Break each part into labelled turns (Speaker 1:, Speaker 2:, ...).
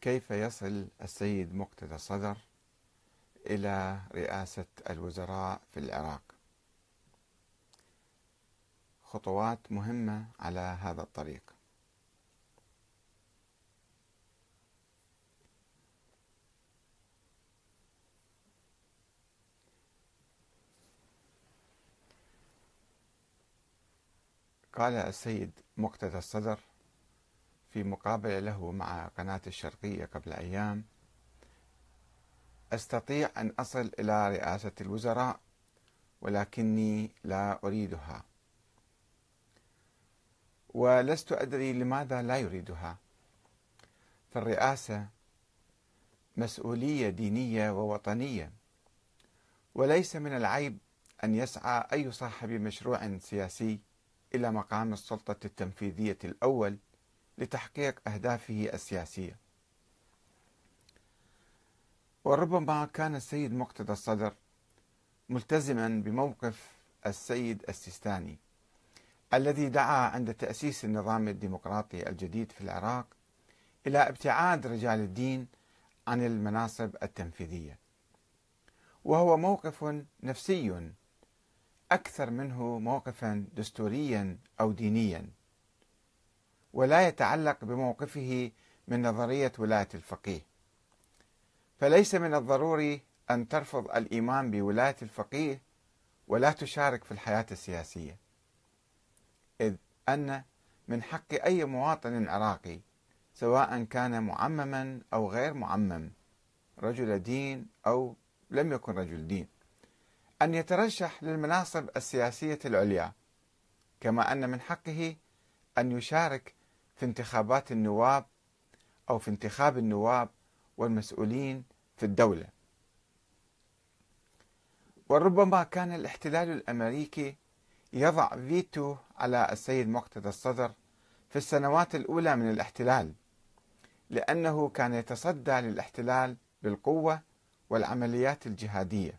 Speaker 1: كيف يصل السيد مقتدى الصدر إلى رئاسة الوزراء في العراق خطوات مهمة على هذا الطريق قال السيد مقتدى الصدر في مقابلة له مع قناة الشرقية قبل أيام أستطيع أن أصل إلى رئاسة الوزراء ولكني لا أريدها ولست أدري لماذا لا يريدها فالرئاسة مسؤولية دينية ووطنية وليس من العيب أن يسعى أي صاحب مشروع سياسي إلى مقام السلطة التنفيذية الأول لتحقيق أهدافه السياسية وربما كان السيد مقتدى الصدر ملتزما بموقف السيد السيستاني الذي دعا عند تأسيس النظام الديمقراطي الجديد في العراق إلى ابتعاد رجال الدين عن المناصب التنفيذية وهو موقف نفسي أكثر منه موقفا دستوريا أو دينيا ولا يتعلق بموقفه من نظرية ولاية الفقيه فليس من الضروري أن ترفض الإيمان بولاية الفقيه ولا تشارك في الحياة السياسية إذ أن من حق أي مواطن عراقي سواء كان معمما أو غير معمم رجل دين أو لم يكن رجل دين أن يترشح للمناصب السياسية العليا كما أن من حقه أن يشارك في انتخابات النواب أو في انتخاب النواب والمسؤولين في الدولة وربما كان الاحتلال الأمريكي يضع فيتو على السيد مقتدى الصدر في السنوات الأولى من الاحتلال لأنه كان يتصدى للاحتلال بالقوة والعمليات الجهادية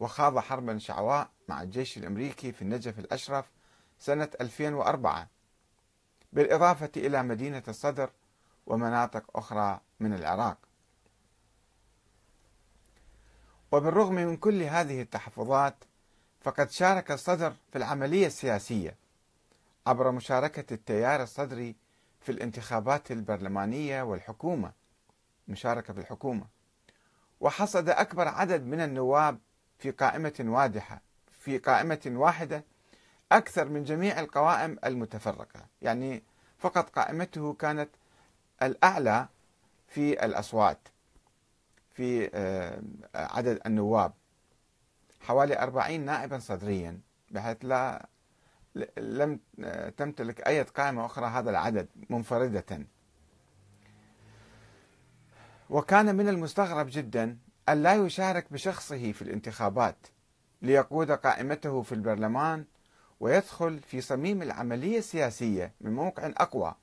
Speaker 1: وخاض حربا شعواء مع الجيش الأمريكي في النجف الأشرف سنة 2004 بالإضافة إلى مدينة الصدر ومناطق أخرى من العراق وبالرغم من كل هذه التحفظات فقد شارك الصدر في العملية السياسية عبر مشاركة التيار الصدري في الانتخابات البرلمانية والحكومة مشاركة في الحكومة وحصد أكبر عدد من النواب في قائمة واضحة في قائمة واحدة أكثر من جميع القوائم المتفرقة يعني فقط قائمته كانت الأعلى في الأصوات في آه، عدد النواب حوالي 40 نائبا صدريا بحيث لا لم آه، تمتلك أي قائمة أخرى هذا العدد منفردة وكان من المستغرب جدا أن لا يشارك بشخصه في الانتخابات ليقود قائمته في البرلمان ويدخل في صميم العملية السياسية من موقع أقوى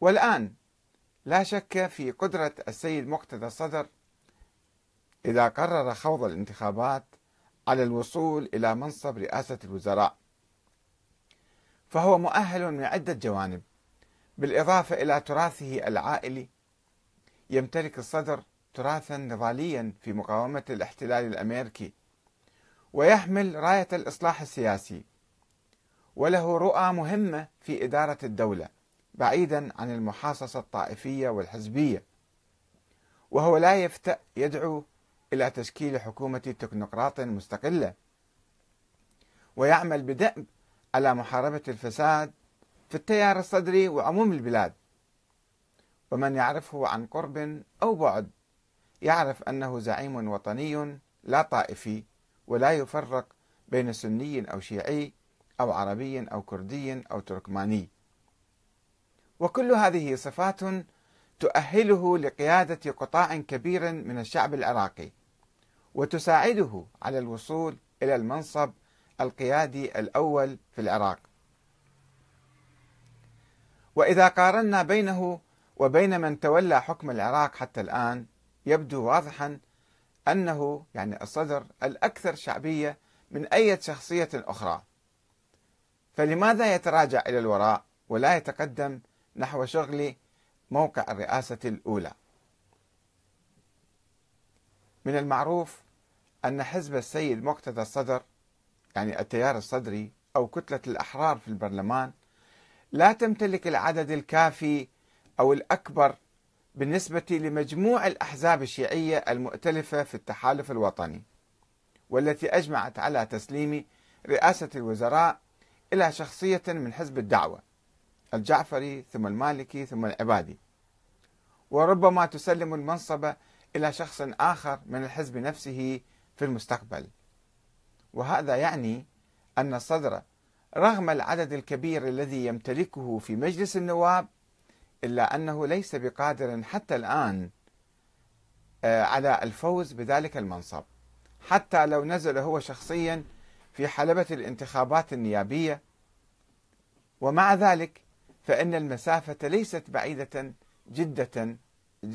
Speaker 1: والآن لا شك في قدرة السيد مقتدى الصدر إذا قرر خوض الانتخابات على الوصول إلى منصب رئاسة الوزراء فهو مؤهل من عدة جوانب بالإضافة إلى تراثه العائلي يمتلك الصدر تراثا نضاليا في مقاومة الاحتلال الأمريكي ويحمل راية الإصلاح السياسي وله رؤى مهمة في إدارة الدولة بعيدا عن المحاصصة الطائفية والحزبية وهو لا يفتأ يدعو إلى تشكيل حكومة تكنوقراط مستقلة ويعمل بدأب على محاربة الفساد في التيار الصدري وعموم البلاد ومن يعرفه عن قرب أو بعد يعرف أنه زعيم وطني لا طائفي ولا يفرق بين سني أو شيعي أو عربي أو كردي أو تركماني وكل هذه صفات تؤهله لقيادة قطاع كبير من الشعب العراقي وتساعده على الوصول إلى المنصب القيادي الأول في العراق وإذا قارنا بينه وبين من تولى حكم العراق حتى الآن يبدو واضحا أنه يعني الصدر الأكثر شعبية من أي شخصية أخرى فلماذا يتراجع إلى الوراء ولا يتقدم نحو شغل موقع الرئاسة الأولى من المعروف أن حزب السيد مقتدى الصدر يعني التيار الصدري أو كتلة الأحرار في البرلمان لا تمتلك العدد الكافي أو الأكبر بالنسبة لمجموع الأحزاب الشيعية المؤتلفة في التحالف الوطني والتي أجمعت على تسليم رئاسة الوزراء إلى شخصية من حزب الدعوة الجعفري ثم المالكي ثم العبادي وربما تسلم المنصب إلى شخص آخر من الحزب نفسه في المستقبل وهذا يعني أن الصدر رغم العدد الكبير الذي يمتلكه في مجلس النواب إلا أنه ليس بقادر حتى الآن آه، على الفوز بذلك المنصب حتى لو نزل هو شخصيا في حلبة الانتخابات النيابية ومع ذلك فإن المسافة ليست بعيدة جدا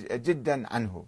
Speaker 1: جدا عنه